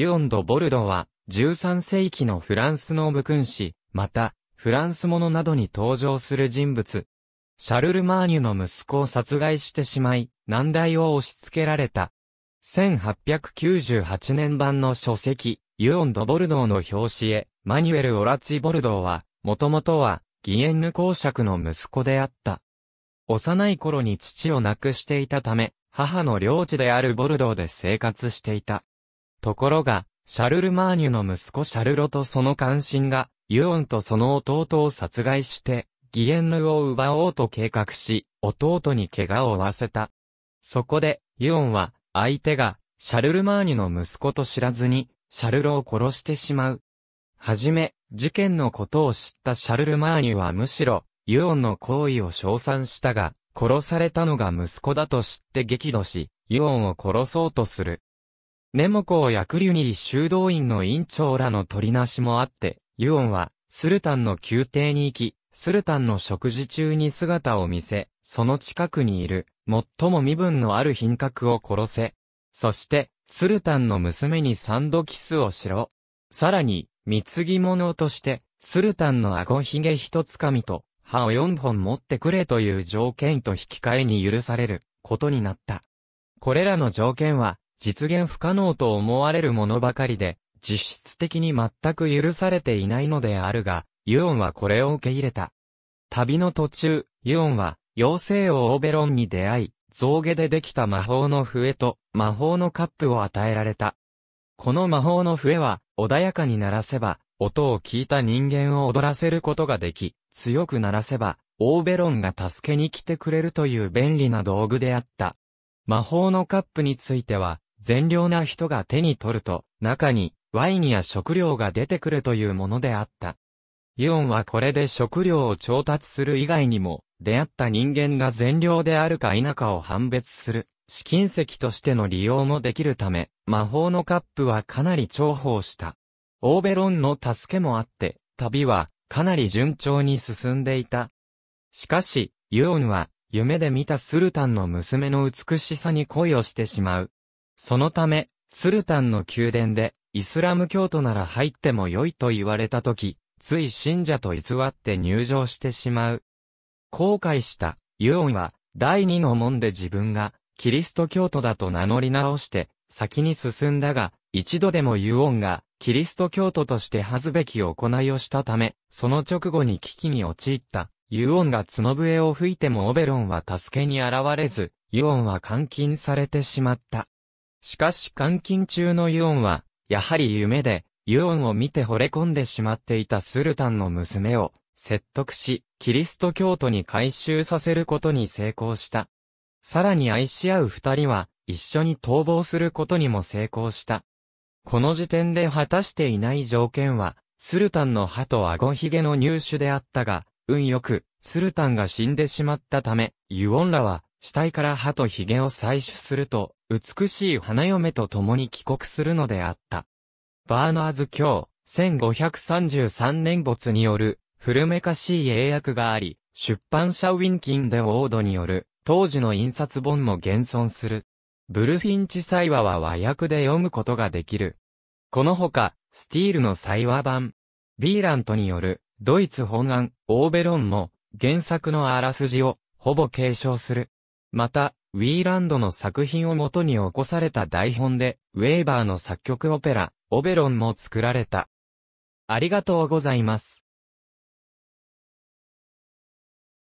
ユオン・ド・ボルドは、13世紀のフランスの武君子、また、フランスものなどに登場する人物。シャルル・マーニュの息子を殺害してしまい、難題を押し付けられた。1898年版の書籍、ユオン・ド・ボルドーの表紙へ、マニュエル・オラツィ・ボルドーは、もともとは、ギエンヌ公爵の息子であった。幼い頃に父を亡くしていたため、母の領地であるボルドーで生活していた。ところが、シャルル・マーニュの息子シャルロとその関心が、ユオンとその弟を殺害して、義ンのを奪おうと計画し、弟に怪我を負わせた。そこで、ユオンは、相手が、シャルル・マーニュの息子と知らずに、シャルロを殺してしまう。はじめ、事件のことを知ったシャルル・マーニュはむしろ、ユオンの行為を称賛したが、殺されたのが息子だと知って激怒し、ユオンを殺そうとする。メモコやクリュニ修道院の院長らの取りなしもあって、ユオンは、スルタンの宮廷に行き、スルタンの食事中に姿を見せ、その近くにいる、最も身分のある品格を殺せ。そして、スルタンの娘に三度キスをしろ。さらに、貢ぎ物として、スルタンの顎ひげ一つかみと、歯を四本持ってくれという条件と引き換えに許されることになった。これらの条件は、実現不可能と思われるものばかりで、実質的に全く許されていないのであるが、ユオンはこれを受け入れた。旅の途中、ユオンは、妖精王オベロンに出会い、象牙でできた魔法の笛と魔法のカップを与えられた。この魔法の笛は、穏やかに鳴らせば、音を聞いた人間を踊らせることができ、強く鳴らせば、オーベロンが助けに来てくれるという便利な道具であった。魔法のカップについては、善良な人が手に取ると、中にワインや食料が出てくるというものであった。イオンはこれで食料を調達する以外にも、出会った人間が善良であるか否かを判別する、試金石としての利用もできるため、魔法のカップはかなり重宝した。オーベロンの助けもあって、旅はかなり順調に進んでいた。しかし、ユオンは夢で見たスルタンの娘の美しさに恋をしてしまう。そのため、スルタンの宮殿で、イスラム教徒なら入っても良いと言われたとき、つい信者と偽って入場してしまう。後悔したユオンは第二の門で自分がキリスト教徒だと名乗り直して先に進んだが一度でもユオンがキリスト教徒として恥ずべき行いをしたためその直後に危機に陥ったユオンが角笛を吹いてもオベロンは助けに現れずユオンは監禁されてしまった。しかし監禁中のユオンは、やはり夢で、ユオンを見て惚れ込んでしまっていたスルタンの娘を説得し、キリスト教徒に改収させることに成功した。さらに愛し合う二人は、一緒に逃亡することにも成功した。この時点で果たしていない条件は、スルタンの歯と顎ひげの入手であったが、運よく、スルタンが死んでしまったため、ユオンらは、死体から歯と髭を採取すると、美しい花嫁と共に帰国するのであった。バーナーズ教、1533年没による、古めかしい英訳があり、出版社ウィンキンでオードによる、当時の印刷本も現存する。ブルフィンチ祭話は和訳で読むことができる。このほか、スティールの祭話版、ビーラントによる、ドイツ本案、オーベロンも、原作のあらすじを、ほぼ継承する。また、ウィーランドの作品をもとに起こされた台本で、ウェーバーの作曲オペラ、オベロンも作られた。ありがとうございます。